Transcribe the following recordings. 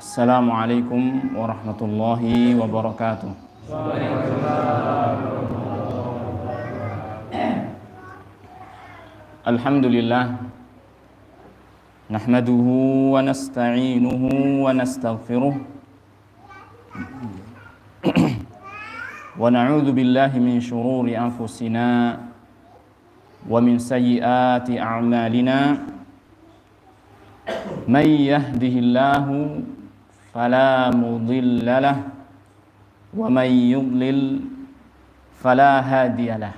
Assalamualaikum warahmatullahi wabarakatuh. Alhamdulillah nahmaduhu wa nasta'inuhu wa nastaghfiruh min shururi anfusina min sayyiati a'malina من يهده الله فلا مضل له ومن يضلل فلا هادي له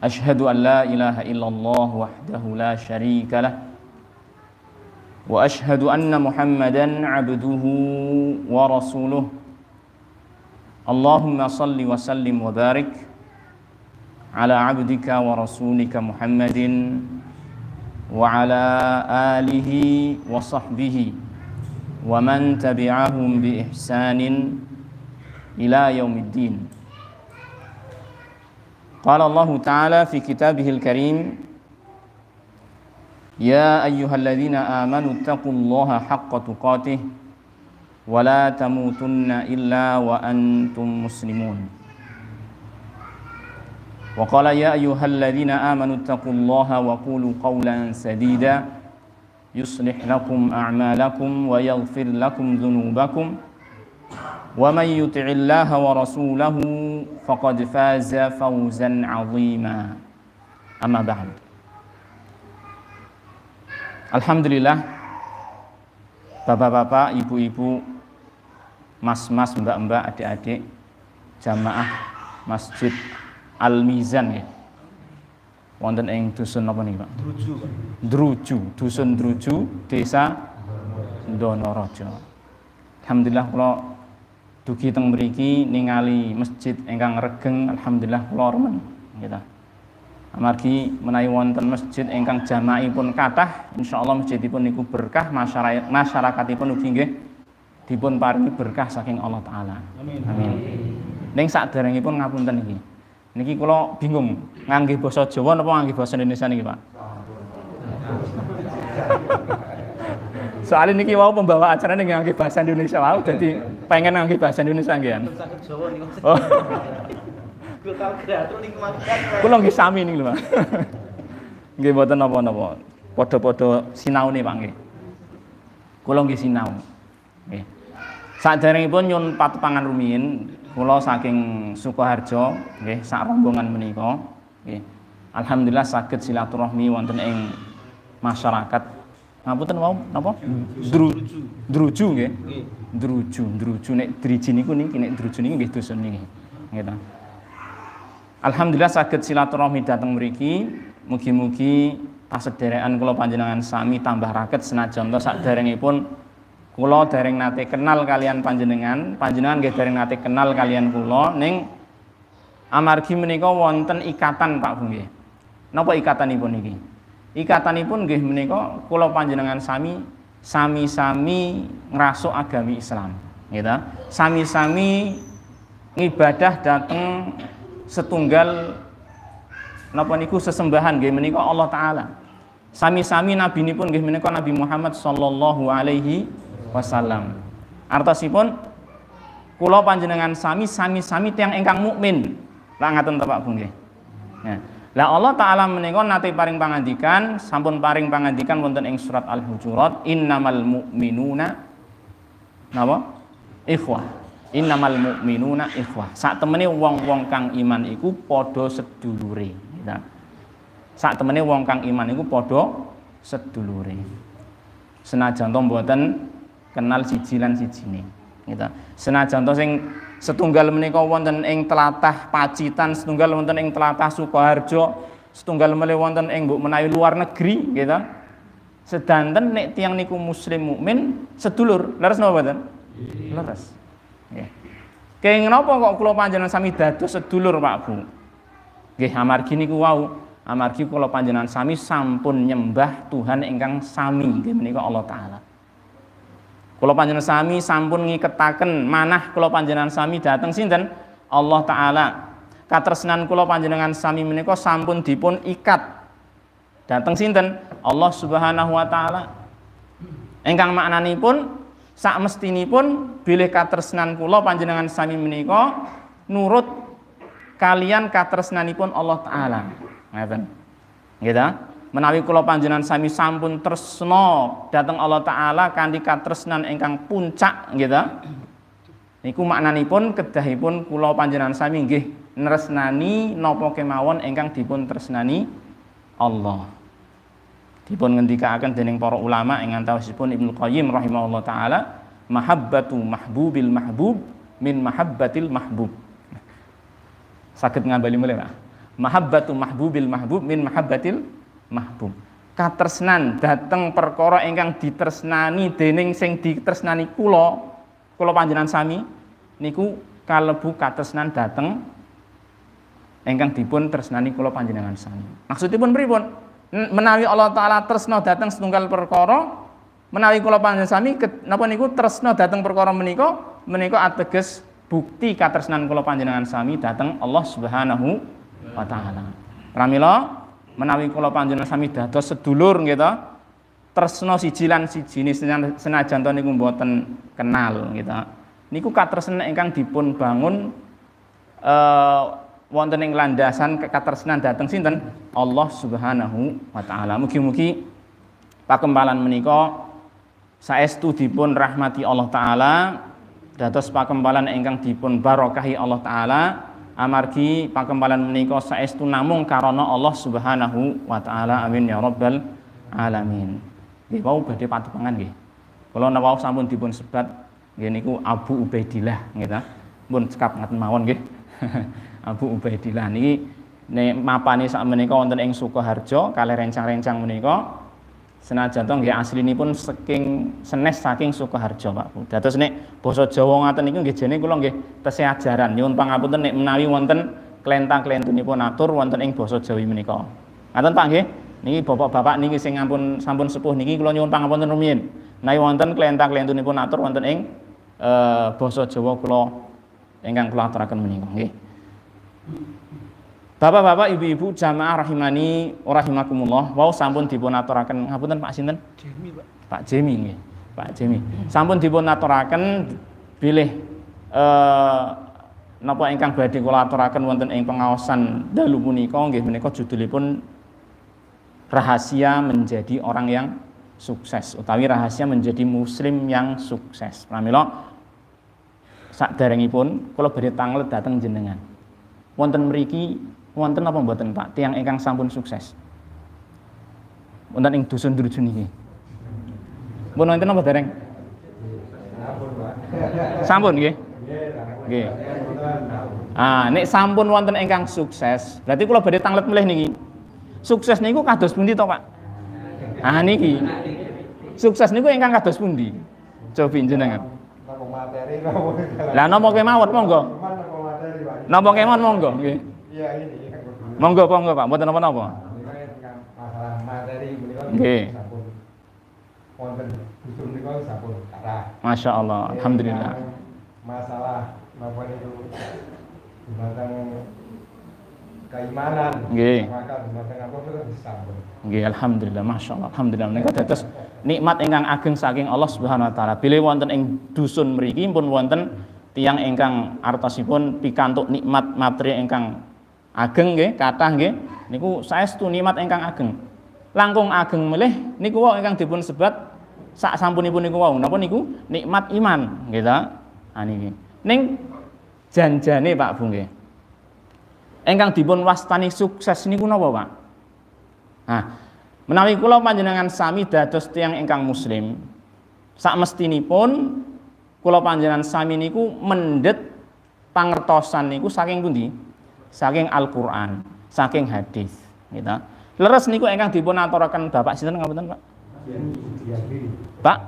أشهد أن لا إله إلا الله وحده لا شريك له وأشهد أن محمدا عبده ورسوله اللهم صل وسلم وبارك على عبدك ورسولك محمد وعلى آله وصحبه ومن تبعهم بإحسان إلى يوم الدين قال الله تعالى في كتابه الكريم يا أيها الذين آمنوا اتقوا الله حق تقاته ولا تموتن إلا وأنتم مسلمون وقال يا أيها الذين آمنوا اتقوا الله وقولوا قولا سديدا يصلح لكم أعمالكم ويغفر لكم ذنوبكم ومن يطع الله ورسوله فقد فاز فوزا عظيما أما بعد الحمد لله Bapak-bapak, ibu-ibu, mas-mas, mbak-mbak, adik-adik, jamaah masjid Al Mizan ya. Wonten ing dusun apa nih Pak? Druju. Druju, dusun Druju, desa Donorojo. Alhamdulillah kula dugi teng mriki ningali masjid ingkang regeng, alhamdulillah kula remen gitu. Amargi menawi wonten masjid ingkang jamaipun kathah, insyaallah masjidipun niku berkah, masyarakat masyarakatipun ugi nggih dipun paringi berkah saking Allah taala. Amin. Amin. Ning saderengipun ngapunten iki. Niki kula bingung ngangge basa Jawa napa ngangge basa Indonesia niki, Pak? Soalnya niki mau pembawa acara nih ngangge bahasa Indonesia mau, jadi pengen ngangge bahasa Indonesia nggih. Oh. Kula nggih sami niku, Pak. Nggih mboten napa-napa. Padha-padha sinaune, Pak nggih. Kula nggih sinau. Nggih. Saderengipun nyun patupangan rumiyin kula saking Sukoharjo nggih sak rombongan menika nggih alhamdulillah saged silaturahmi wonten ing masyarakat ngapunten wau napa dru druju nggih druju druju nek driji niku niki nek druju niku nggih dusun niki nggih ta alhamdulillah saged silaturahmi dateng mriki mugi-mugi pasederekan kula panjenengan sami tambah raket senajan to pun kulo dereng nate kenal kalian panjenengan, panjenengan gak dereng nate kenal kalian kulo neng amargi meniko wonten ikatan Pak Bu ikatan Napa niki ikatan ibu nge meniko kulo panjenengan sami sami-sami ngerasuk agami Islam, gitu. Sami-sami ngibadah dateng setunggal napa niku sesembahan gak meniko Allah taala. Sami-sami nabi ini pun nggih meniko Nabi Muhammad sallallahu alaihi wasallam. Artosipun kula panjenengan sami sami sami tiang engkang mukmin. Lah ngaten to Pak Bu nggih. Ya. Lah Allah taala menika nate paring pangandikan, sampun paring pangandikan wonten ing surat Al-Hujurat, innamal mu'minuna napa? Ikhwah. Innamal mu'minuna ikhwah. Sak temene wong-wong kang iman iku padha sedulure. Ya. Sak temene wong kang iman iku padha sedulure. Senajan to mboten kenal siji lan sijine gitu senajan to sing setunggal menika wonten ing telatah Pacitan setunggal wonten ing telatah Sukoharjo setunggal melih wonten ing mbok menawi luar negeri gitu sedanten nek tiang niku muslim mukmin sedulur leres napa mboten iya. leres nggih kenging kok kula panjenengan sami dados sedulur Pak Bu nggih amargi niku wau amargi kula panjenengan sami sampun nyembah Tuhan enggang sami nggih menika Allah taala kalau panjenengan sami sampun ngiketaken manah kula panjenengan sami dateng sinten? Allah taala. Katresnan kula panjenengan sami menika sampun dipun ikat. Dateng sinten? Allah Subhanahu wa taala. Ingkang maknanipun sak mestinipun bilih katresnan kula panjenengan sami menika nurut kalian pun Allah taala. Ngeten. Gitu menawi kula panjenengan sami sampun tresno dateng Allah taala kanthi katresnan ingkang puncak gitu niku maknanipun kedahipun kula panjenengan sami nggih nresnani napa kemawon ingkang dipun tresnani Allah dipun ngendikaaken dening para ulama ing antawisipun Ibnu Qayyim rahimahullah taala mahabbatu mahbubil mahbub min mahabbatil mahbub sakit ngambali mulai Pak mahabbatu mahbubil mahbub min mahabbatil mahbub katresnan dateng perkara ingkang ditresnani dening sing ditresnani kula kula panjenengan sami niku kalebu katresnan dateng ingkang dipun tresnani kula panjenengan sami maksudipun pripun menawi Allah taala tresna dateng setunggal perkara menawi kula panjenengan sami napa niku tresna dateng perkara menika menika ateges bukti katresnan kula panjenengan sami dateng Allah Subhanahu wa taala pramila menawi kula panjenengan sami dados sedulur nggih gitu, tresno siji lan siji senajan to niku mboten kenal gitu. Niku katresnan ingkang dipun bangun eh wonten ing landasan katresnan dhateng sinten Allah Subhanahu wa taala. Mugi-mugi pakembalan menika saestu dipun rahmati Allah taala dados pakembalan ingkang dipun barokahi Allah taala amargi pakempalan menika saestu namung karena Allah Subhanahu wa taala amin ya rabbal alamin nggih wau badhe patupengan nggih kula nawau sampun dipun sebat nggih niku Abu Ubaidillah nggih ta pun cekap ngaten mawon nggih Abu Ubaidillah niki nek mapane sak menika wonten ing Sukoharjo kalih rencang-rencang menika senajan asli nggih pun saking senes saking Sukoharjo Pak Bu. Dados nek basa Jawa ngaten niku nggih jene kula nggih tesih ajaran nyuwun pangapunten nek menawi wonten klentang-klentunipun atur wonten ing basa Jawi menika. Ngaten Pak nggih? Niki bapak-bapak niki sing ampun sampun sepuh niki kula nyuwun pangapunten rumiyin. Nek wonten klentang-klentunipun atur wonten ing e, basa Jawa kula ingkang kula aturaken menika nggih. Bapak-bapak, ibu-ibu, jamaah rahimani rahimakumullah. wow, sampun dipun aturaken ngapunten Pak sinten? Jemi, Pak. Pak Jemi nggih. Pak Jemi. Sampun dipun aturaken eh napa ingkang badhe kula aturaken wonten ing pengaosan dalu punika nggih menika judulipun rahasia menjadi orang yang sukses utawi rahasia menjadi muslim yang sukses. Pramila sak pun, kula badhe tanglet dateng jenengan. Wonten mriki wonten apa mboten Pak tiang ingkang sampun sukses wonten ing dusun Drujun iki pun wonten apa dereng sampun nggih iya, nggih ah nek sampun wonten ingkang sukses berarti kula badhe tanglet melih niki sukses niku kados pundi to Pak ah niki sukses niku ingkang kados pundi coba jenengan lah nopo kemawon monggo nopo kemawon monggo nggih iya ini iya. Monggo monggo Pak, mboten napa-napa. Nggih. Wonten sampun kathah. Masya Allah, alhamdulillah. Masalah napa itu tentang keimanan. Nggih. Maka dumateng apa Nggih, alhamdulillah, masyaallah, alhamdulillah menika dados nikmat ingkang ageng saking Allah Subhanahu wa taala. Bilih wonten ing dusun mriki pun wonten tiang ingkang artosipun pikantuk nikmat materi ingkang ageng nggih kathah nggih niku saestu nikmat ingkang ageng langkung ageng milih. niku wau ingkang dipun sebat sak sampunipun niku wau napa niku nikmat iman nggih ta aniki ning janjane Pak Bu nggih ingkang dipun wastani sukses niku napa Pak nah menawi kula panjenengan sami dados tiang ingkang muslim sak mestinipun kula panjenengan sami niku mendet pangertosan niku saking pundi saking Al-Qur'an, saking hadis, gitu. Leres niku ingkang dipun aturaken Bapak sinten ngapunten, Pak? Pak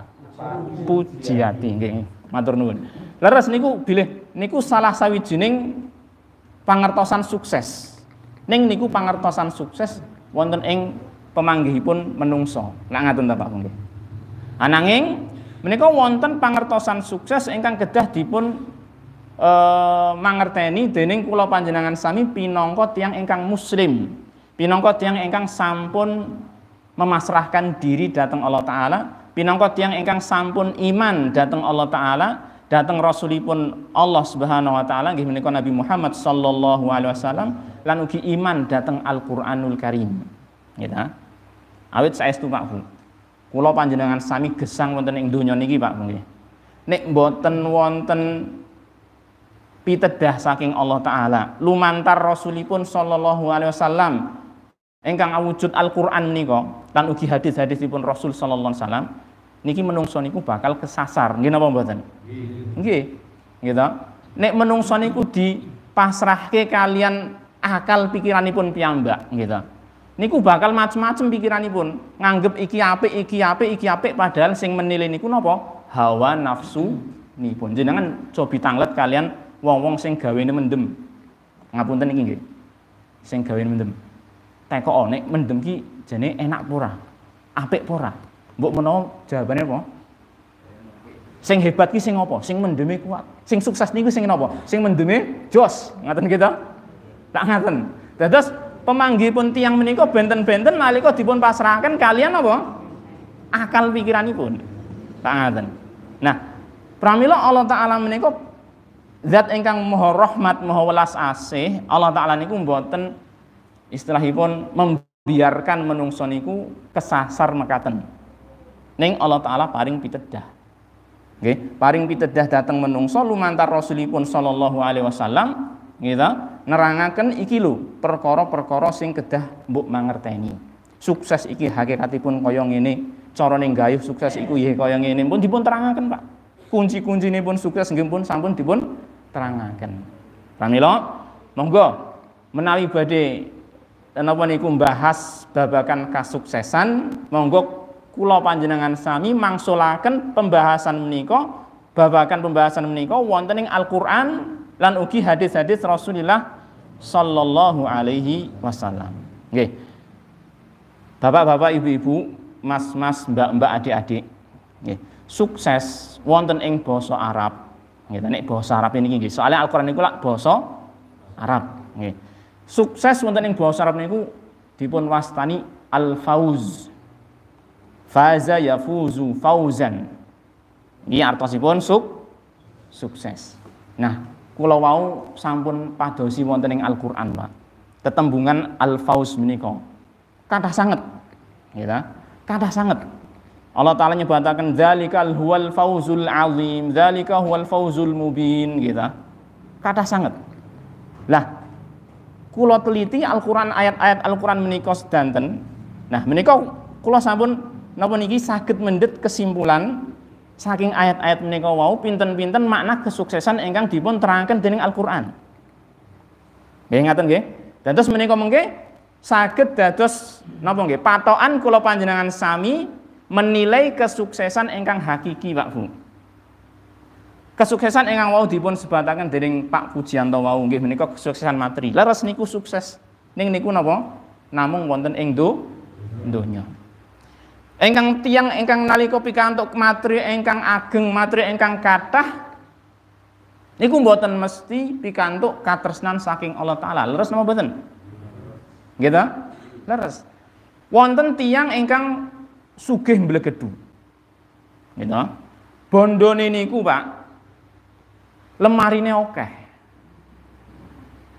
Pujiati nggih. Matur nuwun. Leres niku bilih niku salah sawijining pangertosan sukses. Ning niku pangertosan sukses wonten ing pemanggihipun menungso. Nak ngaten ta Pak nggih. Ananging menika wonten pangertosan sukses ingkang kedah dipun e, mangerteni dening kula panjenengan sami pinangka yang engkang muslim, pinangka yang engkang sampun memasrahkan diri datang Allah taala, pinangka yang engkang sampun iman datang Allah taala, datang rasulipun Allah Subhanahu wa taala nggih menika Nabi Muhammad sallallahu alaihi wasallam lan ugi iman datang Al-Qur'anul Karim. Gitu. Awit saestu Pak Bu. Kula panjenengan sami gesang wonten ing donya niki Pak nggih. Nek mboten wonten pitedah saking Allah taala lumantar rasulipun sallallahu alaihi wasallam engkang awujud Al-Qur'an kok, dan ugi hadis hadis pun Rasul sallallahu alaihi wasallam niki menungso niku bakal kesasar nggih napa mboten nggih gitu nek menungso niku dipasrahke kalian akal pikiranipun piyambak gitu niku bakal macem-macem pikiranipun nganggep iki ape, iki ape, iki ape. padahal sing menilai niku napa hawa nafsu nipun jenengan cobi tanglet kalian wong-wong sing gawene mendem. Ngapunten iki nggih. Sing gawene mendem. Teko nek mendem ki jane enak pura. Apik pura. Mbok menawa jawabane apa? Sing hebat ki sing apa? Sing mendeme kuat. Sing sukses niku sing napa? Sing mendeme jos. Ngaten kita? Tak ngaten. Dados pemanggi pun tiang menikah benten-benten nalika dipun pasrahaken kalian apa? Akal pikiranipun. Tak ngaten. Nah, pramila Allah taala menikah zat ingkang moho rahmat moho welas asih Allah taala niku mboten istilahipun membiarkan menungso niku kesasar mekaten ning Allah taala paring pitedah nggih paring pitedah dateng menungso lumantar rasulipun sallallahu alaihi wasallam gitu nerangaken iki lho perkara-perkara sing kedah mbok mangerteni sukses iki hakikatipun kaya ngene carane gayuh sukses iku nggih kaya ngene pun dipun terangaken Pak kunci-kuncine pun sukses nggih pun sampun dipun terangaken. Pramila ya, monggo menawi badhe napa niku bahas babakan kasuksesan monggo kula panjenengan sami mangsulaken pembahasan menika babakan pembahasan menika wonten ing Al-Qur'an lan ugi hadis-hadis Rasulullah sallallahu alaihi wasallam. Nggih. Bapak-bapak, ibu-ibu, mas-mas, mbak-mbak, adik-adik. Nggih. Sukses wonten ing basa Arab Gitu. Nek bahasa Arab ini nggih. Soalnya Al-Qur'an niku lak bahasa Arab. Nggih. Sukses wonten ing bahasa Arab niku dipun wastani al-fauz. Faza yafuzu fauzan. Ini artosipun suk sukses. Nah, kula wau sampun padosi wonten ing Al-Qur'an, Pak. Tetembungan al-fauz menika kathah sanget. gitu, kathah sanget. Allah Ta'ala nyebatakan Zalikal huwal fawzul azim Zalika huwal fawzul mubin gitu. Kata sangat Lah Kulo teliti Al-Quran ayat-ayat Al-Quran menikah sedanten Nah menikah Kulo sampun Nopo niki sakit mendet kesimpulan Saking ayat-ayat menikah wau Pinten-pinten makna kesuksesan Engkang dipun terangkan dengan Al-Quran Nggih nggih. Dan terus menikah mengke Sakit dados Nopo nggih Patoan kulo panjenengan sami menilai kesuksesan engkang hakiki Pak Bu. Kesuksesan engkang wau dipun sebatangan dening Pak Pujianto wau nggih menika kesuksesan materi. Leres niku sukses. Ning niku napa? Namung wonten ing do donya. Engkang tiang engkang nalika pikantuk materi engkang ageng materi engkang kathah Niku mboten mesti pikantuk katresnan saking Allah taala. Leres napa mboten? Gitu? Leres. Wonten tiang engkang sugih mlegedu. Gitu. Ya Bondone niku, Pak, lemarine akeh.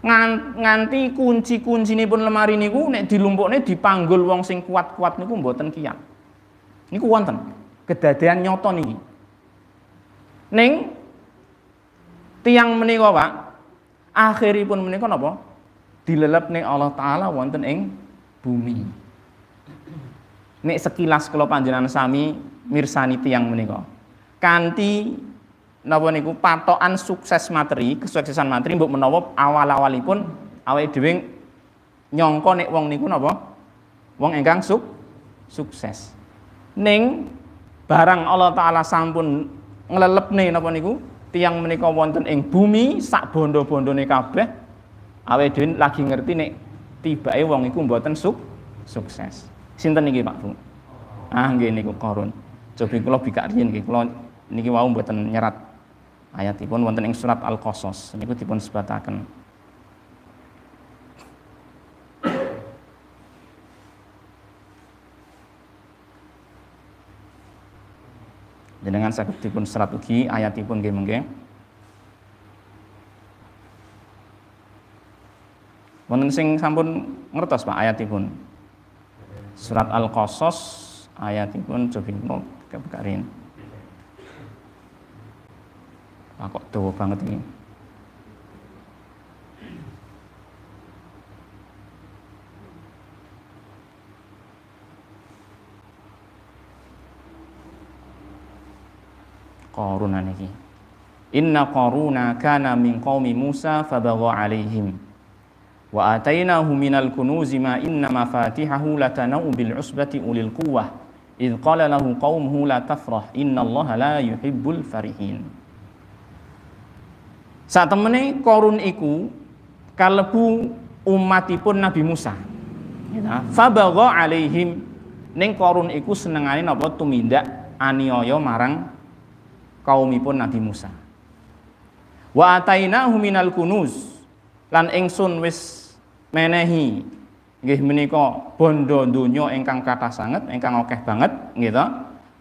Ngan, nganti kunci-kuncine kunci pun lemari niku nek dilumpukne dipanggul wong sing kuat-kuat niku mboten ini Niku wonten kedadean nyata niki. Ning tiang menika, Pak, akhiripun menika napa? Dilelep ning Allah taala wonten eng, bumi nek sekilas kalau panjenengan sami mirsani tiang menika. Kanti napa niku patokan sukses materi, kesuksesan materi mbok menawa awal-awalipun awake dhewe nyongko nek wong niku napa? Wong ingkang suk sukses. Ning barang Allah taala sampun nglelepne napa niku tiang menika wonten ing bumi sak bondo-bondone kabeh awake dhewe lagi ngerti nek tibake wong iku mboten suk sukses. Sinten niki Pak Bu? Ah nggih niku korun. Cobi kula bikak riyin nggih kula niki wau mboten nyerat. Ayatipun wonten ing surat Al-Qasas niku dipun sebataken. Jenengan saged dipun serat ugi ayatipun nggih mengke. Wonten sing sampun ngertos Pak ayatipun. Surat Al-Qasas ayatipun jobinum kebakarin. Wah kok tuh banget ini. Korunan niki. Inna koruna kana min qaumi Musa fabagha alaihim Wa atainahu minal kunuzi ma inna mafatihahu ulil quwwah idh qala lahu qaumuhu la tafrah Saat menik korun iku kalebu umatipun Nabi Musa. Nah, Fabagha alaihim korun iku senengane napa tumindak anioyo marang kaumipun Nabi Musa. Wa atainahu minal kunuz lan ingsun wis menehi nggih menika bondo donya ingkang kathah sanget ingkang akeh banget nggih gitu.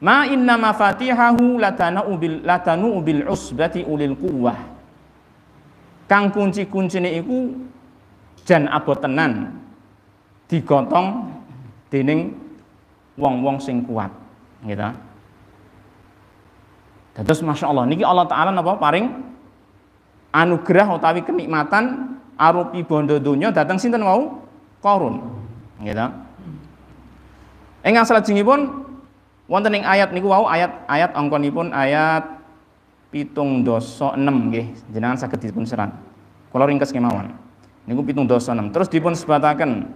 ma inna mafatihahu latana ubil latanu bil usbati ulil quwwah kang kunci-kuncine iku jan abotenan digotong dening wong-wong sing kuat gitu terus masya Allah niki Allah Taala napa paring anugerah utawi kenikmatan arupi bondo dunia datang sinten mau korun gitu salat singi wonten ing ayat niku wau ayat ayat angkoni pun ayat pitung doso enam nggih sakit saged dipun serat kalau ringkas kemauan niku pitung doso enam terus dipun sebatakan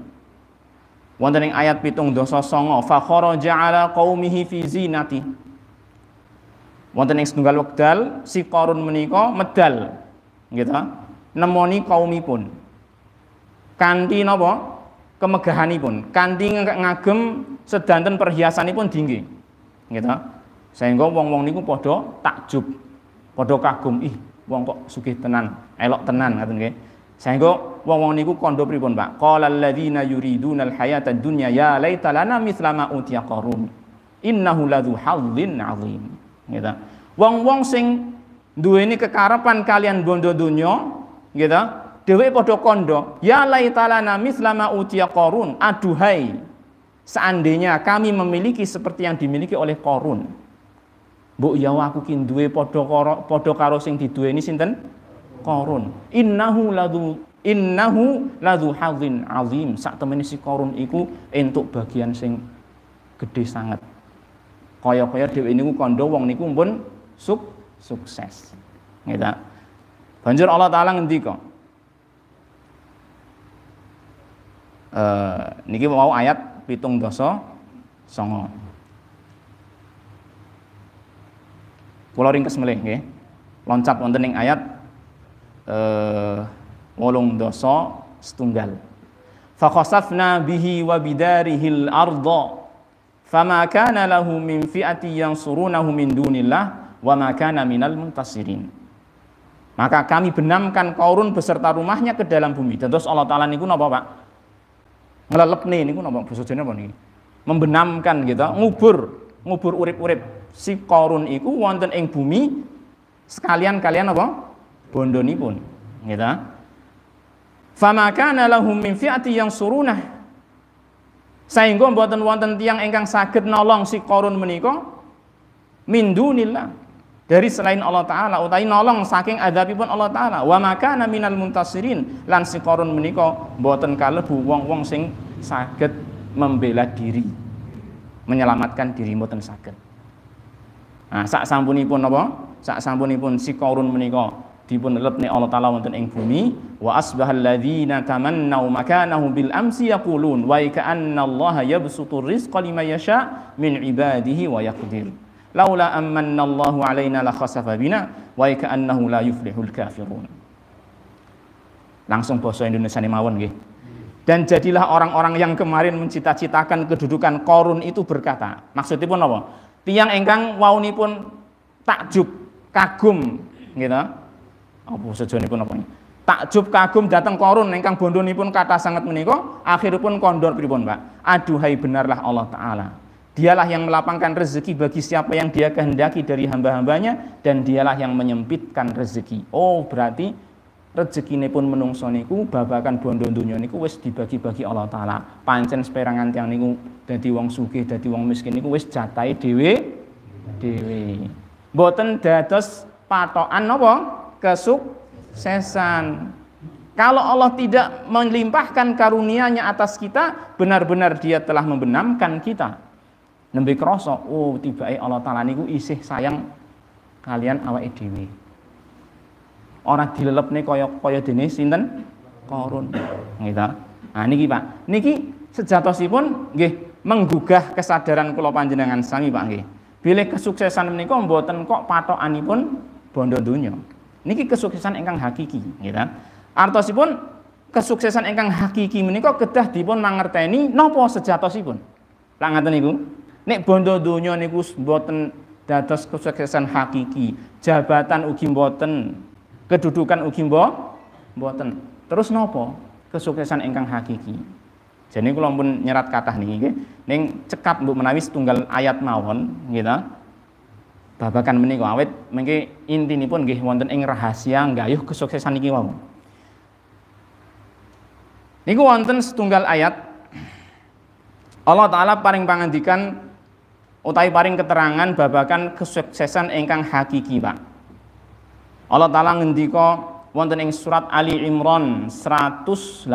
wonten ing ayat pitung doso songo fa kharaja ala qaumihi fi zinati wonten ing setunggal wekdal si korun meniko medal gitu nemoni kaumipun. kanti nopo Kemegahanipun, kanti ngagem sedanten perhiasanipun tinggi Gitu. Sehingga wong-wong niku podo takjub, podo kagum, ih, wong kok sugih tenan, elok tenan ngoten nggih. Sehingga wong-wong niku kondo pripun, Pak? Qala alladziina yuriduna al-hayata dunya ya laita lana mithla ma utiya qarun. Innahu ladzu hadzin 'adzim. Gitu. Wong-wong sing duweni kekarepan kalian bondo dunyo gitu dheweke podok kondo ya talana mislama utia korun aduhai seandainya kami memiliki seperti yang dimiliki oleh korun bu ya aku kinduwe duwe karo, podo karo sing ini sinten korun innahu lalu innahu lalu hadzin azim sak temen si korun iku entuk bagian sing gede sangat kaya-kaya dhewe ini kondo wong niku pun sukses. Gitu. Banjur Allah taala ngerti kok. Eh niki mau ayat pitung dosa songo. Kula ringkas melih nggih. Loncat wonten ing ayat eh wolung dosa setunggal. Fakhasafna bihi wa bidarihil arda fama kana lahu min fi'ati yang surunahu min dunillah wa ma kana minal muntasirin. Maka kami benamkan korun beserta rumahnya ke dalam bumi. Dan terus Allah Ta'ala ini apa, Pak? Ngelelep nih niku apa? bosojone apa niki? Membenamkan gitu, ngubur, ngubur urip-urip si korun itu, wonten ing bumi sekalian kalian apa? pun, gitu. Fama kana lahum min fi'ati yang surunah sehingga buatan wonten tiang engkang sakit nolong si korun menikah, min dunillah dari selain Allah Ta'ala utai nolong saking adabipun Allah Ta'ala wa makana minal muntasirin lan korun meniko, boten kalebu wong-wong sing saged membela diri menyelamatkan diri boten saged nah sak sampunipun apa? sak sampunipun korun meniko, dipun lebne Allah Ta'ala wonten ing bumi wa asbahal ladzina tamannau makanahu bil amsi yakulun wa anna allaha yabsutur rizqa lima yasha min ibadihi wa yaqdir laula ammanallahu alaina la khasafa bina wa ka'annahu la yuflihul kafirun. Langsung bahasa Indonesia ini mawon nggih. Dan jadilah orang-orang yang kemarin mencita-citakan kedudukan korun itu berkata. Maksudnya pun apa? Tiang engkang wauni pun takjub, kagum, gitu. Apa sejone pun apa? Takjub kagum datang korun engkang bondoni pun kata sangat menika, akhir pun kondor pripun, Pak. Aduhai benarlah Allah taala Dialah yang melapangkan rezeki bagi siapa yang dia kehendaki dari hamba-hambanya dan dialah yang menyempitkan rezeki. Oh, berarti rezeki ini pun menungso niku babakan bondo dunia niku wis dibagi-bagi Allah taala. Pancen seperangan tiang niku dadi wong sugih, dadi wong miskin niku wis jatahe dhewe dhewe. Mboten dados patokan napa kesuksesan. Kalau Allah tidak melimpahkan karunia-Nya atas kita, benar-benar Dia telah membenamkan kita nembe kroso oh tibake Allah taala niku isih sayang kalian awake dhewe Orang dilelepne kaya kaya dene sinten Korun gitu nah niki Pak niki sejatosipun nggih menggugah kesadaran kula panjenengan sami Pak nggih bilih kesuksesan menika mboten kok patokanipun bondo dunyo. niki kesuksesan ingkang hakiki gitu artosipun kesuksesan ingkang hakiki menika kedah dipun mangerteni napa sejatosipun Lah Langgatan niku. Nek bondo dunia niku mboten dados kesuksesan hakiki. Jabatan ugi mboten, kedudukan ugi mboten. Terus nopo kesuksesan ingkang hakiki? Jadi kula pun nyerat kathah nih nggih. Ning cekap mbok menawi setunggal ayat mawon gitu. Babakan menika awet mengke intinipun gih wonten ing rahasia nggayuh kesuksesan niki wau. Niku wonten setunggal ayat Allah Ta'ala paling pangandikan utawi paring keterangan babakan kesuksesan ingkang hakiki Pak. Allah taala ngendika wonten ing surat Ali Imran 185.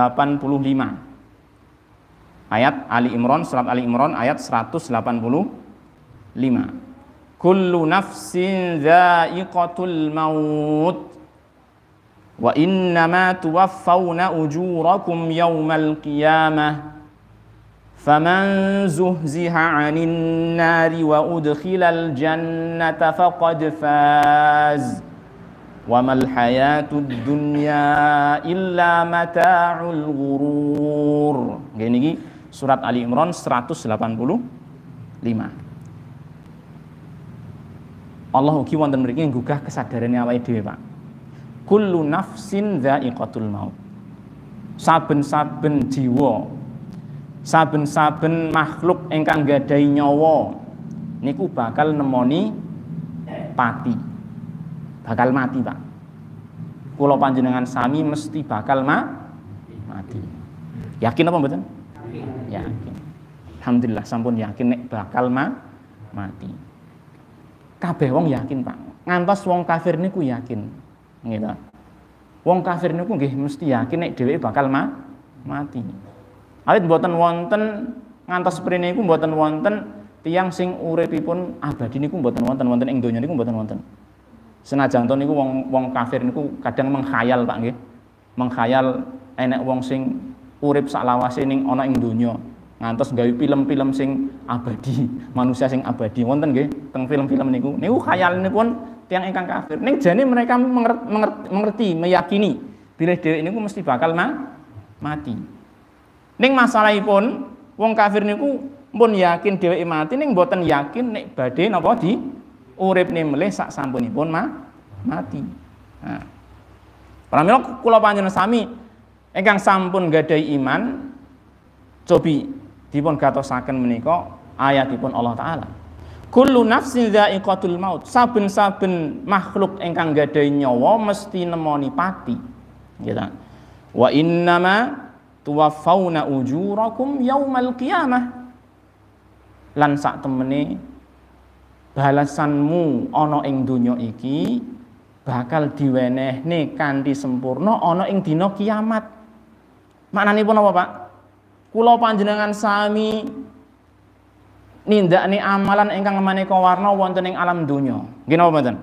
Ayat Ali Imran surat Ali Imran ayat 185. Kullu nafsin dha'iqatul maut wa innama tuwaffawna ujurakum yawmal qiyamah فمن زهزها عن النار وأدخل الجنة فقد فاز وما الحياة الدنيا إلا متاع الغرور gini surat Ali Imran 185 Allah ugi wonten mriki nggugah kesadaran awake dhewe Pak kullu nafsin dha'iqatul maut saben-saben jiwa saben-saben makhluk ingkang gadai nyawa niku bakal nemoni pati bakal mati pak kulo panjenengan sami mesti bakal ma mati yakin apa mboten yakin alhamdulillah sampun yakin nek bakal ma mati kabeh wong yakin pak ngantos wong kafir niku yakin gitu wong kafir niku nggih mesti yakin nek Dewi bakal ma mati alit buatan wonten ngantos prene iku buatan wonten tiang sing pun abadi niku buatan wonten wonten ing donya niku buatan wonten senajan tuh niku wong wong kafir niku kadang mengkhayal Pak nggih mengkhayal enek wong sing urip lawase ning ana ing donya ngantos gawe film-film sing abadi, manusia sing abadi. Wonten nggih teng film-film niku. Niku khayal niku pun tiang ingkang kafir. Ning jane mereka mengerti, mengerti meyakini bilih dhewe niku mesti bakal ma mati. Ning pun, wong kafir niku pun yakin dewa mati ning boten yakin nek badai nopo di uripne melih sak sampun sampunipun ma mati. Nah. milok kulo panjenengan sami ingkang sampun gadai iman cobi dipun gatosaken menika ayatipun Allah taala. Kullu nafsin dha'iqatul maut. Saben-saben makhluk ingkang gadhahi nyawa mesti nemoni pati. Gitu. Wa innama tuwafauna ujurakum yaumal qiyamah lan sak temene balasanmu ana ing donya iki bakal diwenehne kanthi sempurna ana ing dina kiamat pun apa Pak kula panjenengan sami nindakne amalan ingkang maneka warna wonten ing alam donya nggih napa mboten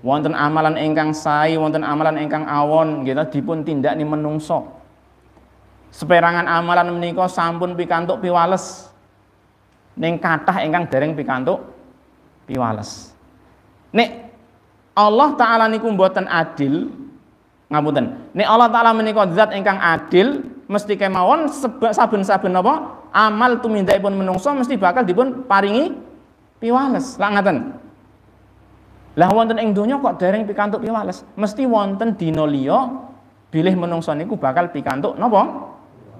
wonten amalan engkang sae wonten amalan engkang awon nggih dipun tindakne menungso Seperangan amalan menikah sampun pikantuk piwales. Ning kathah ingkang dereng pikantuk piwales. Nek Allah taala niku mboten adil, ngapunten. Nek Allah taala menika zat ingkang adil, mesti kemawon saben-saben apa amal tumindakipun menungso mesti bakal dipun paringi piwales. lak ngaten. Lah wonten ing donya kok dereng pikantuk piwales, mesti wonten dina liya bilih menungso niku bakal pikantuk napa?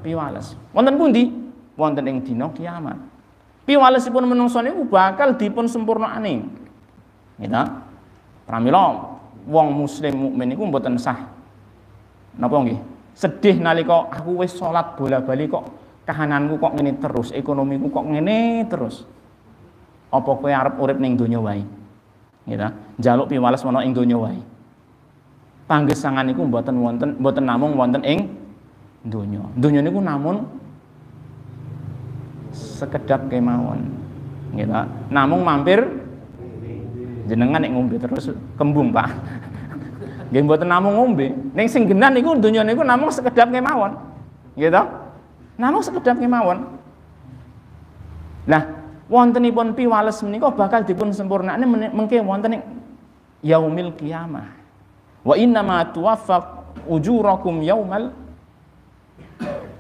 piwales. Wonten pundi? Wonten ing dina kiamat. Piwalesipun menungsa niku bakal dipun sampurnakake. Gitu. Pramila wong muslim mukmin niku mboten sah. Napa nggih? Sedih nalika aku wis salat bola-bali kok kahananku kok ngene terus, ekonomiku kok ngene terus. Apa kowe arep urip ning donya wae? Gitu. Jaluk piwales menawa ing donya wae. Panggesangan niku mboten wonten mboten namung wonten ing dunia dunia ini namun sekedap kemauan Gitu. Namun mampir jenengan yang ngombe terus kembung, Pak. Nggih buat namun ngombe. neng sing genan niku donya namun sekedap kemawon. Gitu. Namun sekedap kemauan. Nah, wontenipun piwales menika bakal dipun sempurnakne mengke wonten ing yaumil kiamah. Wa inna ma tuwaffaq ujurakum yaumal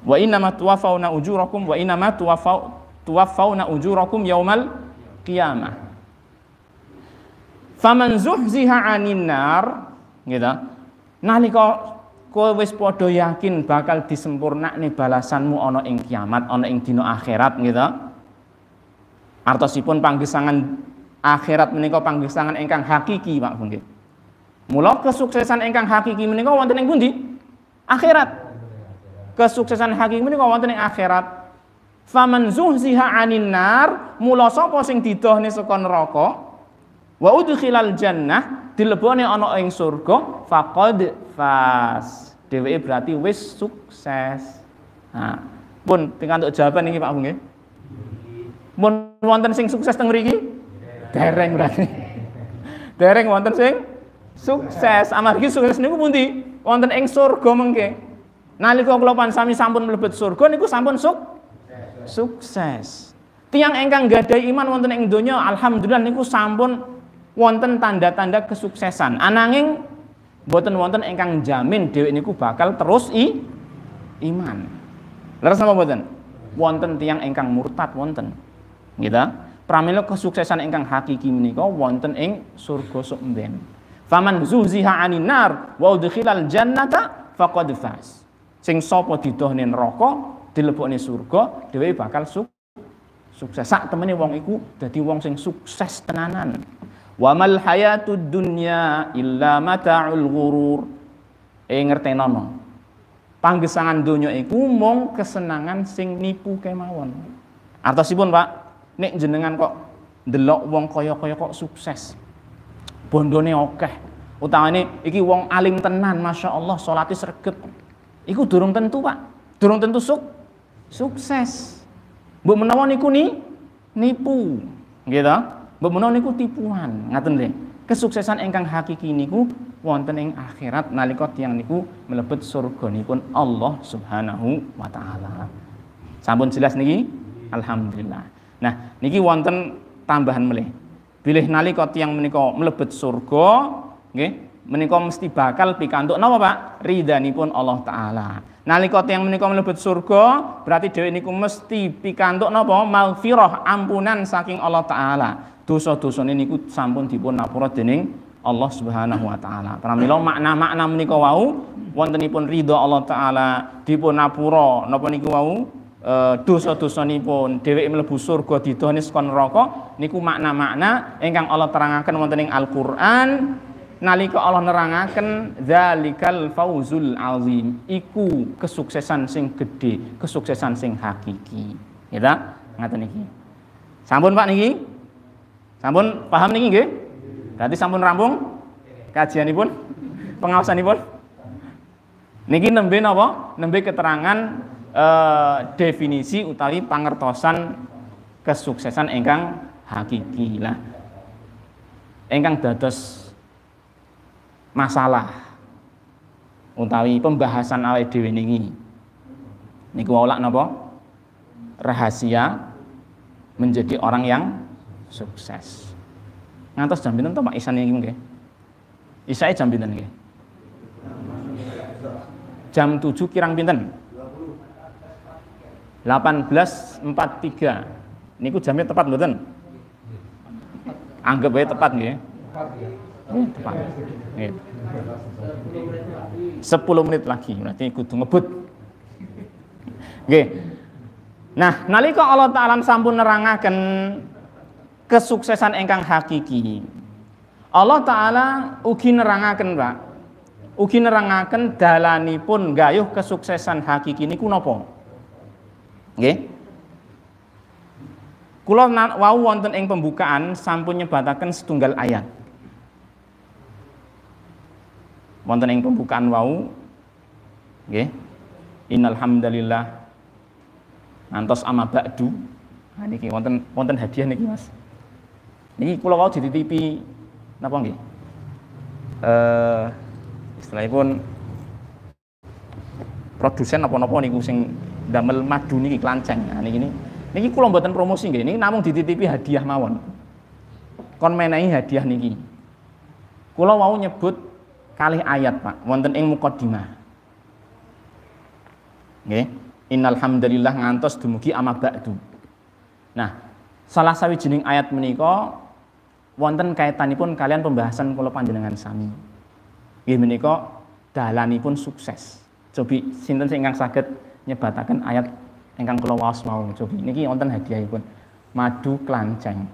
wa inna ma tuwaffawna ujurakum wa inna ma tuwaffawna ujurakum yaumal qiyamah faman zuhziha 'anil nar gitu nalika kowe wis padha yakin bakal disempurnakne balasanmu ana ing kiamat ana ing dina akhirat gitu artosipun panggesangan akhirat menika panggesangan ingkang hakiki Pak Bung Mula kesuksesan ingkang hakiki menika wonten ing pundi akhirat kesuksesan hakiki ini wonten ing akhirat. Faman zuhziha 'anil nar, mula sapa sing didohne saka neraka wa udkhilal jannah dilebone ana ing surga faqad fas. Dheweke berarti wis sukses. Nah, pun untuk jawaban ini Pak Bung nggih. Pun wonten sing sukses teng mriki? Dereng berarti. Dereng wonten sing sukses. Amargi sukses niku pundi? Wonten ing surga mengke. Nalika kula sami sampun mlebet surga niku sampun suk sukses. Tiang engkang gadai iman wonten ing donya alhamdulillah niku sampun wonten tanda-tanda kesuksesan. Ananging mboten wonten engkang jamin dhewe niku bakal terus i iman. Leres napa mboten? Wonten tiang engkang murtad wonten. Gitu. Pramila kesuksesan engkang hakiki menika wonten ing surga sok Faman zuziha anin nar wa udkhilal jannata faqad faz sing sapa didohne neraka dilebokne surga dhewe bakal su sukses sak temene wong iku dadi wong sing sukses tenanan wa mal hayatud dunya illa mataul ghurur e eh, nono. panggesangan donya iku mung kesenangan sing nipu kemawon artosipun Pak nek jenengan kok delok wong kaya-kaya kok sukses bondone akeh okay. ini, iki wong alim tenan Masya Allah solatis sregep Iku durung tentu, Pak. Durung tentu suk sukses. Bu menawa niku ni nipu. Gitu. Bu menawa niku tipuan, ngaten deh. Kesuksesan engkang hakiki niku wonten ing akhirat nalika yang niku melebet surga surganipun Allah Subhanahu wa taala. Sampun jelas niki? Alhamdulillah. Nah, niki wonten tambahan melih. Bilih nalika yang menika melebet surga, nggih, menika mesti bakal pikantuk napa Pak ridhanipun Allah taala nalika yang menika mlebet surga berarti dhewe niku mesti pikantuk napa maghfirah ampunan saking Allah taala dosa-dosane niku sampun dipun napura dening Allah Subhanahu wa taala. Pramila makna-makna menika wau wontenipun ridha Allah taala dipun napura napa niku wau e, dosa pun dewi melebu surga didonis kon rokok, niku makna-makna kang Allah terangkan wonten Al-Qur'an nalika Allah nerangaken zalikal fauzul azim iku kesuksesan sing gede kesuksesan sing hakiki ya ngata ngaten niki sampun Pak niki sampun paham niki nggih berarti sampun rampung kajianipun pengawasanipun niki nembe napa nembe keterangan e, definisi utawi pangertosan kesuksesan ingkang hakiki lah ingkang dados masalah utawi pembahasan dewi dhewe ini niku olak napa rahasia menjadi orang yang sukses ngantos jam bintang to Pak Isan ini nggih Isae jam bintang nggih jam 7 kirang pinten 18.43 niku jamnya tepat mboten anggap aja tepat nggih Oh, tepat. 10 menit lagi berarti kudu ngebut. Nggih. Nah, nalika Allah taala sampun nerangaken kesuksesan Engkang hakiki. Allah taala ugi nerangaken, Pak. Ugi nerangaken dalanipun gayuh kesuksesan hakiki niku napa? Nggih. Kula wau wonten ing pembukaan sampun nyebataken setunggal ayat. wonten ing pembukaan wau nggih innal hamdalillah antos ama ba'du nah, niki wonten wonten hadiah niki Mas niki kula wau dititipi napa nggih eh istilahipun produsen apa-apa niku sing damel madu niki klanceng nah niki niki kula mboten promosi nggih niki namung dititipi hadiah mawon kon menehi hadiah niki kula wau nyebut Kali ayat Pak wonten ing mukodima nggih innal ngantos dumugi ama ba'du nah salah sawijining ayat menika wonten kaitanipun kalian pembahasan kalau panjenengan sami nggih menika pun sukses cobi sinten sing ingkang saged nyebataken ayat ingkang kula waos mau cobi niki wonten hadiahipun madu klanceng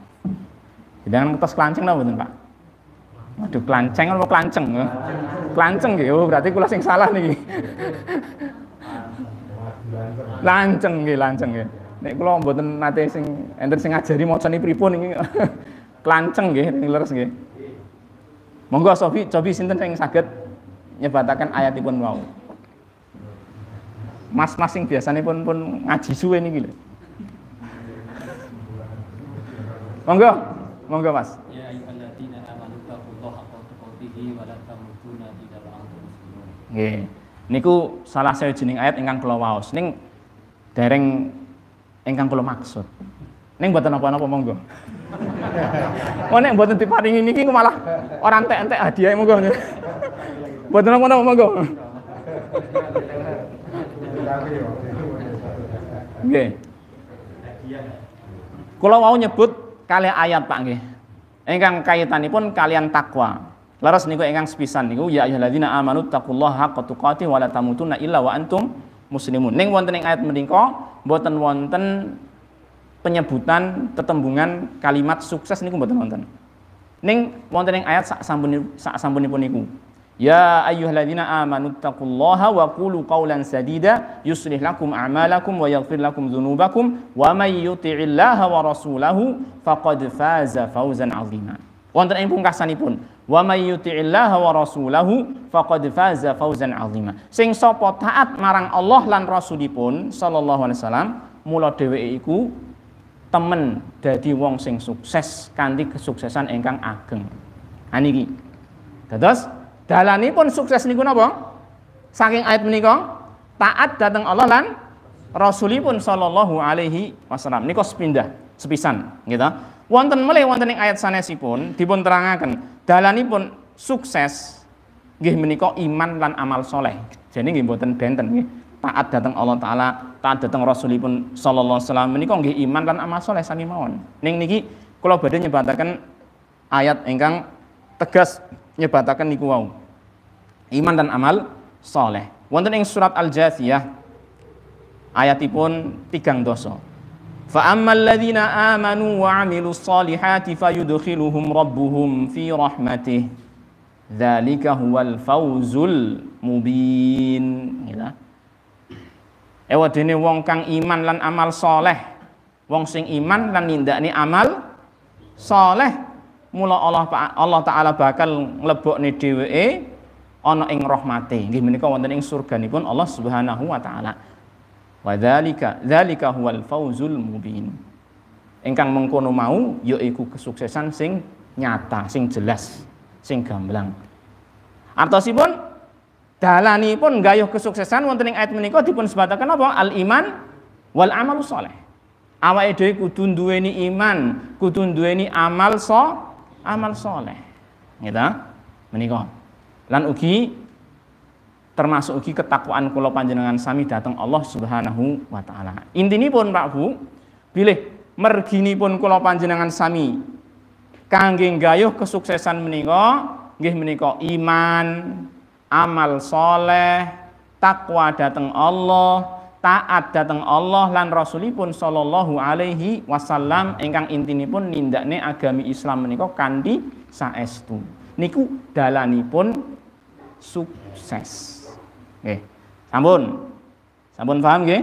jangan kertas klanceng napa mboten Pak Aduh, klanceng apa klanceng? Ya? Klanceng gitu, berarti kulah sing salah nih lanceng gitu lanceng ya Nek kulo mboten nate sing enten sing ngajari macane pripun nih klanceng nggih, ning leres nggih. Monggo Sofi, cobi sinten sing saged nyebatakan ayatipun wau. Mas-mas sing biasanya pun pun ngaji suwe niki lho. Monggo, monggo Mas. Nggih. Niku salah saya jeneng ayat ingkang kula waos. Ning dereng ingkang kula maksud. Ning mboten apa napa monggo. Wong oh, nek mboten diparingi niki malah orang entek-entek hadiah monggo. Mboten napa-napa monggo. Nggih. Kula wau nyebut kali ayat Pak nggih. Ingkang kaitanipun kalian takwa. Laras niku engang sepisan niku ya ayyuhalladzina amanu taqullaha haqqa tuqatih wa la tamutunna illa wa antum muslimun. neng wonten ing ayat menika boten wonten penyebutan tetembungan kalimat sukses niku boten wonten. neng wonten ing ayat sak sampun sak sampunipun niku. Ya ayyuhalladzina amanu taqullaha wa qulu qawlan sadida yuslih lakum a'malakum wa yaghfir lakum dzunubakum wa may yuti'illaha wa rasulahu faqad faza fawzan 'azima. Wonten ing pungkasanipun wa may yuti'illah wa rasulahu faqad faza fawzan 'azima. Sing sapa taat marang Allah lan rasulipun sallallahu alaihi wasallam mula dheweke iku temen dadi wong sing sukses kanthi kesuksesan ingkang ageng. Ha niki. Dados dalanipun sukses niku napa? Saking ayat menika taat dateng Allah lan rasulipun sallallahu alaihi wasallam. Niku sepindah sepisan, gitu. Wonten melih wonten ing ayat sanesipun dipun terangaken pun sukses gih menikah iman dan amal soleh jadi gih buatan benten gih taat datang Allah taala taat datang Rasulipun sallallahu alaihi wasallam menikah gih iman dan amal soleh sami mawon neng niki kalau badannya nyebatakan ayat engkang tegas nyebatakan niku wau iman dan amal soleh wonten ing surat al-jathiyah ayatipun tigang doso. فأما الذين آمنوا وعملوا الصالحات فيدخلهم ربهم في رحمته ذلك هو الفوز المبين gitu. Ewadene eh, wong kang iman lan amal soleh Wong sing iman lan nindak nindakne amal soleh Mula Allah Allah taala bakal ngelebok nglebokne dewe, ono ing rahmate. Nggih menika wonten ing pun Allah Subhanahu wa taala wa dzalika dzalika huwal fauzul mubin engkang mengkono mau yaiku kesuksesan sing nyata sing jelas sing gamblang artosipun dalanipun gayuh kesuksesan wonten ing ayat menika dipun sebataken apa al iman wal amalu soleh awake dhewe kudu duweni iman kudu duweni amal so amal soleh gitu menika lan ugi termasuk ugi ketakwaan kula panjenengan sami datang Allah Subhanahu wa taala. pun Pak Bu, mergini pun kula panjenengan sami kangge gayuh kesuksesan menika nggih menika iman, amal soleh, takwa datang Allah, taat datang Allah lan Rasulipun sallallahu alaihi wasallam ingkang intinipun nindakne agami Islam menika kanthi saestu. Niku dalanipun sukses. Nggih. Sampun. Sampun paham nggih?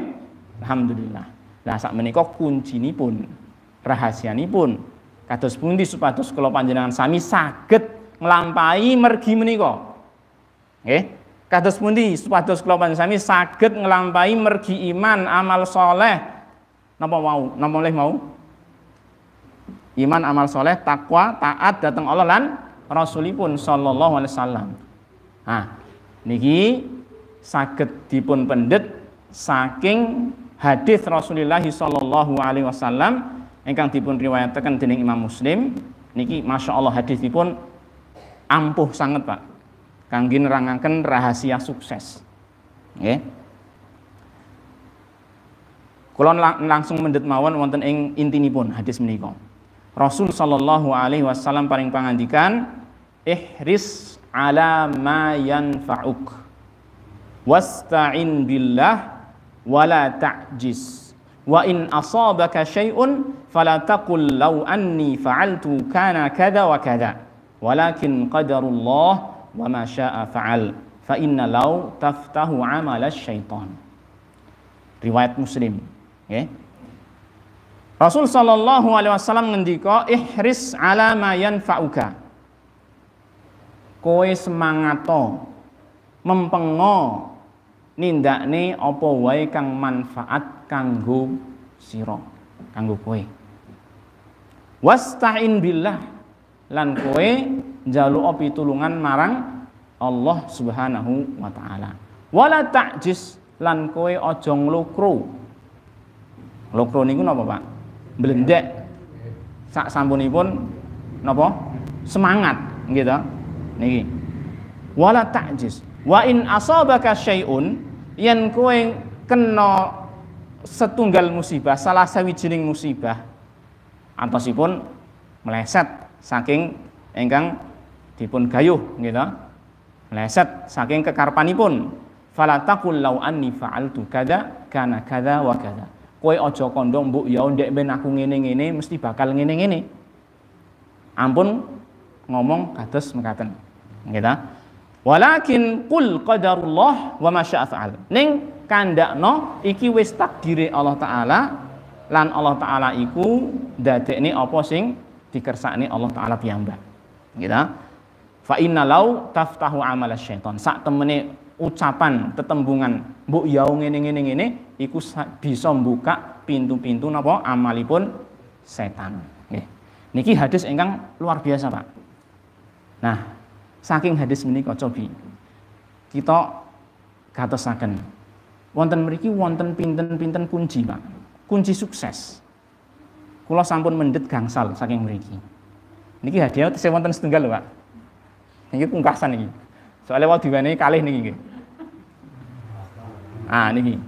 Alhamdulillah. Lah sak menika kuncinipun, rahasianipun kados pundi supados kula panjenengan sami saged nglampahi mergi menika. Nggih. Kados pundi supados kula panjenengan sami saged nglampahi mergi iman amal soleh napa mau? Napa mau? Iman amal soleh takwa taat datang Allah lan Rasulipun sallallahu alaihi wasallam. Nah, niki saged dipun pendet saking hadis Rasulullah sallallahu alaihi wasallam ingkang dipun riwayataken dening Imam Muslim niki Masya Allah hadisipun ampuh sangat Pak kangge nerangaken rahasia sukses nggih okay. Kula langsung mendet mawon wonten ing intinipun hadis menika. Rasul sallallahu alaihi wasallam paring pangandikan ihris ala ma yanfa'uk wasta'in billah wala ta'jiz wa in asabaka syai'un fala taqul law anni fa'altu kana kada wa kada walakin qadarullah wa ma syaa fa'al fa inna law taftahu amala syaitan riwayat muslim okay. Ya. Rasul sallallahu alaihi wasallam ngendika ihris ala ma yanfa'uka kowe semangato mempengo nindakne apa wae kang manfaat kanggo sira kanggo kowe wasta'in billah lan kowe njaluk pitulungan marang Allah Subhanahu wa taala wala ta'jis lan kowe aja nglukru nglukru niku napa Pak blendek sak sampunipun napa semangat gitu niki wala ta'jis Wa in asabaka syai'un yen kowe kena setunggal musibah, salah sawijining musibah. Antosipun meleset saking engkang dipun gayuh gitu. Meleset saking kekarpanipun. Fala taqul law anni fa'altu kada kana kada wa kada. Kowe aja kandha mbok ya ndek ben aku ngene-ngene mesti bakal ngene-ngene. Ampun ngomong kados mekaten. Gitu. Walakin kul qadarullah wa masya'afa'al. Ning kandakno iki wis takdiri Allah Ta'ala lan Allah Ta'ala iku dadekne apa sing dikersakni Allah Ta'ala piyambak. Gitu. Fa inna law taftahu amala syaitan. Sak temene ucapan tetembungan bu ya ngene ngene ngene iku bisa buka pintu-pintu napa amalipun setan. Nggih. Niki hadis ingkang luar biasa, Pak. Nah, Saking hadis menika cobi kita katakan, Wonten meriki, wonten pinten-pinten kunci, Pak. Kunci sukses. kulo sampun mendet gangsal saking mriki. Niki hadiah saya wonten setunggal, Pak. Niki pungkasan niki. Soalnya waktu diwenehi kalih niki Ah niki.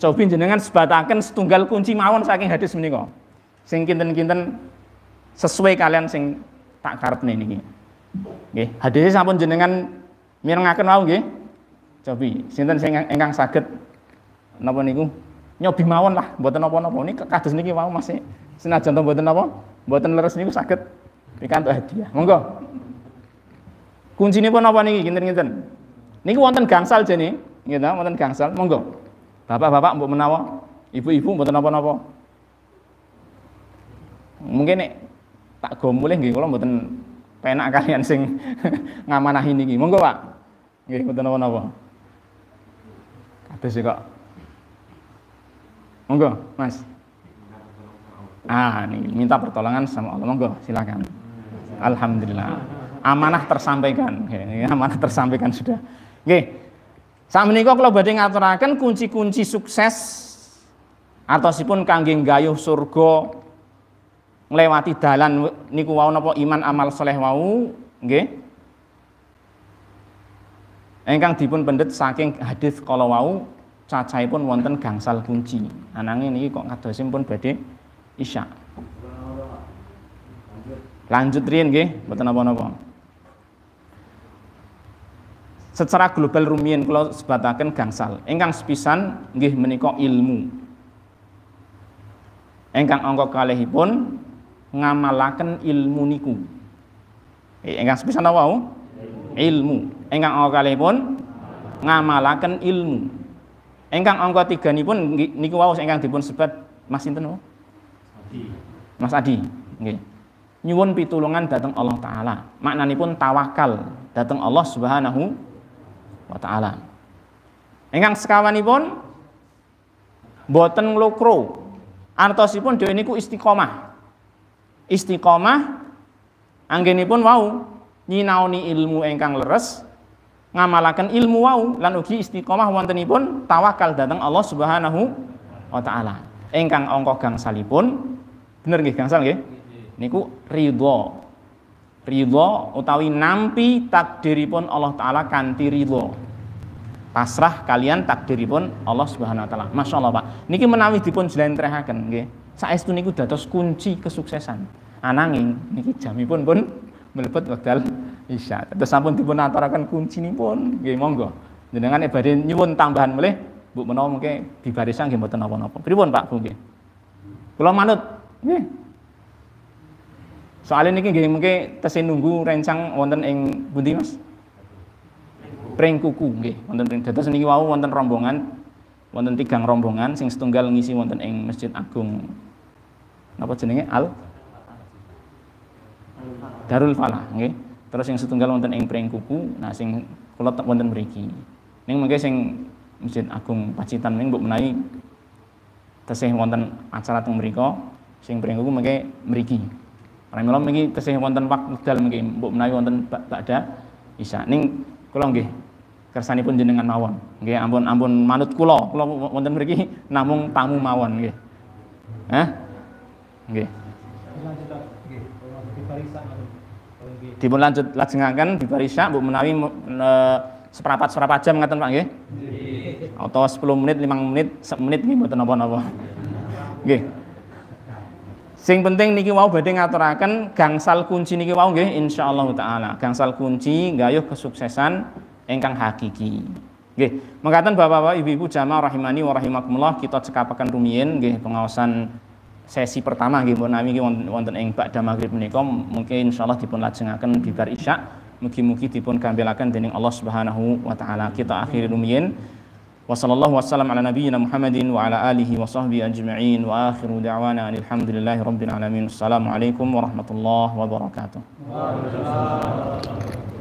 Cobi jenengan sebataken setunggal kunci mawon saking hadis menika. Sing kinten-kinten sesuai kalian sing tak karepne niki. Nggih, hadise sampun jenengan mirengaken wau nggih. Cobi, sinten sing ingkang saged napa niku? Nyobi mawon lah, mboten napa-napa niki kados niki wau masih senajan to mboten napa, mboten leres niku saged pikantuk hadiah. Monggo. pun napa niki kinten-kinten? Niku wonten gangsal jene, nggih ta, wonten gangsal. Monggo. Bapak-bapak mbok menawa, ibu-ibu mboten napa-napa. Mungkin nek tak go mulih nggih kula mboten penak kalian sing ini gimana Monggo, Pak. Nggih, mboten napa-napa. Kados kok. Monggo, Mas. Ah, nih, minta pertolongan sama Allah. Monggo, silakan. Alhamdulillah. Amanah tersampaikan. amanah tersampaikan sudah. Nggih. sama ini kalau badai ngaturakan kunci-kunci sukses atau sipun kangging gayuh surga nglewati dalan niku wau napa iman amal soleh wau nggih Engkang dipun pendet saking hadis kalau wau pun wonten gangsal kunci. anangin ini kok kadosim pun badhe isya. Lanjut rien nggih, mboten napa-napa. Secara global rumien kalau sebatakan gangsal. Engkang sepisan nggih menika ilmu. Engkang angka kalihipun ngamalaken ilmu niku ingkang eh, sepisan wau ilmu engkang angka pun ngamalaken ilmu engkang angka nipun, niku wau engkang dipun sebat Mas sinten Mas Adi nggih nyuwun pitulungan datang Allah taala maknanipun tawakal datang Allah Subhanahu wa taala engkang sekawanipun boten nglokro artosipun dhewe niku istiqomah istiqomah anggenipun wau nyinaoni ilmu engkang leres ngamalakan ilmu wau lan ugi istiqomah pun tawakal datang Allah Subhanahu wa taala engkang angka gangsalipun bener nggih gangsal nggih niku ridho ridho utawi nampi takdiripun Allah Ta'ala kanthi ridho pasrah kalian takdiripun Allah Subhanahu Wa Ta'ala Masya Allah Pak niki menawi dipun teriakan nggih itu niku dados kunci kesuksesan. Ananging niki jamipun pun melebet wekdal isya. Terus sampun kunci ini pun gini monggo. Jenengan ibadah nyuwun tambahan mulai Bu menawa mungkin bibarisa nggih mboten napa beri Pripun Pak Bu nggih? manut gini Soalnya niki gini mungkin tesin nunggu rencang wonten ing bundi Mas? Pring kuku gini wonten pring. Dados niki wau wonten rombongan wonten tiga rombongan sing setunggal ngisi wonten ing Masjid Agung apa jenenge al Darul Falah nggih. Terus yang setunggal wonten ing Pring Kuku, nah sing kula wonten mriki. Ning mengke sing Masjid Agung Pacitan ning mbok menawi tesih wonten acara teng mriku, sing Pring Kuku mengke mriki. Pramila mriki tesih wonten waktu dal mengke mbok menawi wonten bakda Isya. Ning kula nggih pun jenengan mawon. Nggih ampun ampun manut kula, kula wonten mriki namung tamu mawon nggih. Nggih. Dipun lanjut lajengaken dibarisa Bu menawi eh, seperapat-seperapat jam ngaten Pak nggih. Atau 10 menit, 5 menit, 1 menit nggih mboten napa-napa. Nggih. Sing penting niki wau badhe ngaturaken gangsal kunci niki wau nggih insyaallah taala. Gangsal kunci nggayuh kesuksesan ingkang hakiki. Nggih, mengatakan Bapak-bapak, Ibu-ibu jamaah rahimani wa rahimakumullah, kita cekapaken rumiyin nggih pengawasan sesi pertama nggih pun nami wonten ing badha maghrib menika mungkin insyaallah dipun lajengaken bibar isya mugi-mugi dipun gambilaken dening Allah Subhanahu wa taala kita akhiri rumiyin wa sallallahu wasallam ala nabiyyina Muhammadin wa ala alihi wa sahbihi ajma'in wa akhiru da'wana alhamdulillahi rabbil alamin assalamu alaikum warahmatullahi wabarakatuh